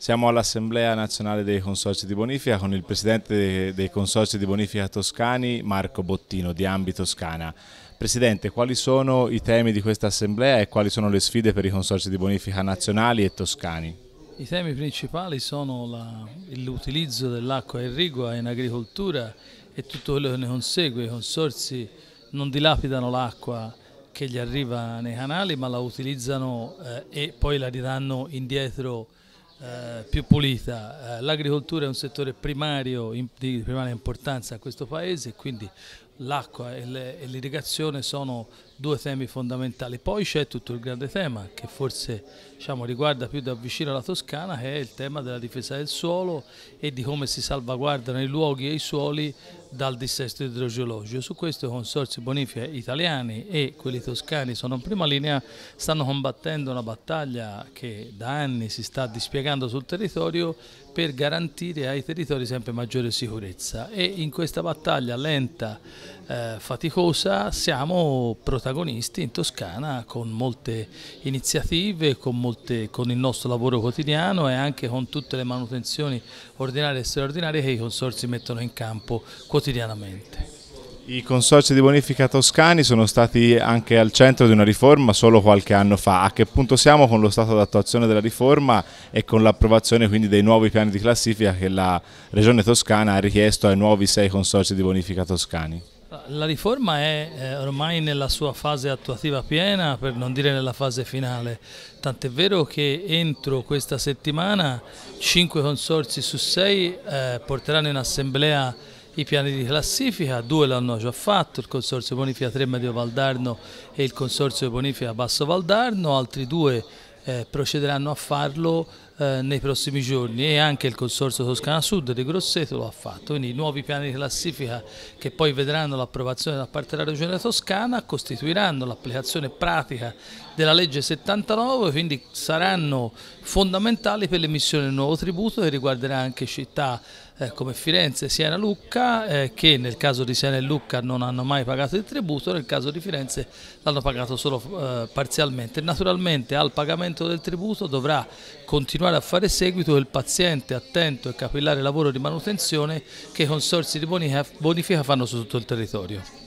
Siamo all'Assemblea Nazionale dei Consorzi di Bonifica con il Presidente dei Consorzi di Bonifica Toscani, Marco Bottino, di Ambi Toscana. Presidente, quali sono i temi di questa Assemblea e quali sono le sfide per i Consorzi di Bonifica nazionali e toscani? I temi principali sono l'utilizzo dell'acqua irrigua in agricoltura e tutto quello che ne consegue. I consorzi non dilapidano l'acqua che gli arriva nei canali ma la utilizzano eh, e poi la ridanno indietro eh, più pulita. Eh, l'agricoltura è un settore primario di primaria importanza a questo Paese e quindi l'acqua e l'irrigazione sono due temi fondamentali. Poi c'è tutto il grande tema che forse diciamo, riguarda più da vicino la Toscana che è il tema della difesa del suolo e di come si salvaguardano i luoghi e i suoli dal dissesto idrogeologico. Su questo i consorzi bonifica italiani e quelli toscani sono in prima linea, stanno combattendo una battaglia che da anni si sta dispiegando sul territorio per garantire ai territori sempre maggiore sicurezza e in questa battaglia lenta eh, faticosa, siamo protagonisti in Toscana con molte iniziative, con, molte, con il nostro lavoro quotidiano e anche con tutte le manutenzioni ordinarie e straordinarie che i consorsi mettono in campo quotidianamente. I consorzi di bonifica toscani sono stati anche al centro di una riforma solo qualche anno fa. A che punto siamo con lo stato d'attuazione della riforma e con l'approvazione quindi dei nuovi piani di classifica che la Regione Toscana ha richiesto ai nuovi sei consorzi di bonifica toscani? La riforma è eh, ormai nella sua fase attuativa piena, per non dire nella fase finale, tant'è vero che entro questa settimana 5 consorsi su 6 eh, porteranno in assemblea i piani di classifica, due l'hanno già fatto, il Consorzio Bonifica 3 Medio Valdarno e il Consorzio Bonifica Basso Valdarno, altri due eh, procederanno a farlo eh, nei prossimi giorni e anche il Consorzio Toscana Sud di Grosseto lo ha fatto, quindi i nuovi piani di classifica che poi vedranno l'approvazione da parte della Regione Toscana costituiranno l'applicazione pratica della legge 79, quindi saranno fondamentali per l'emissione del nuovo tributo che riguarderà anche città eh, come Firenze, Siena, Lucca, eh, che nel caso di Siena e Lucca non hanno mai pagato il tributo, nel caso di Firenze l'hanno pagato solo eh, parzialmente. Naturalmente al pagamento del tributo dovrà continuare a fare seguito il paziente, attento e capillare lavoro di manutenzione che i consorsi di bonifica fanno su tutto il territorio.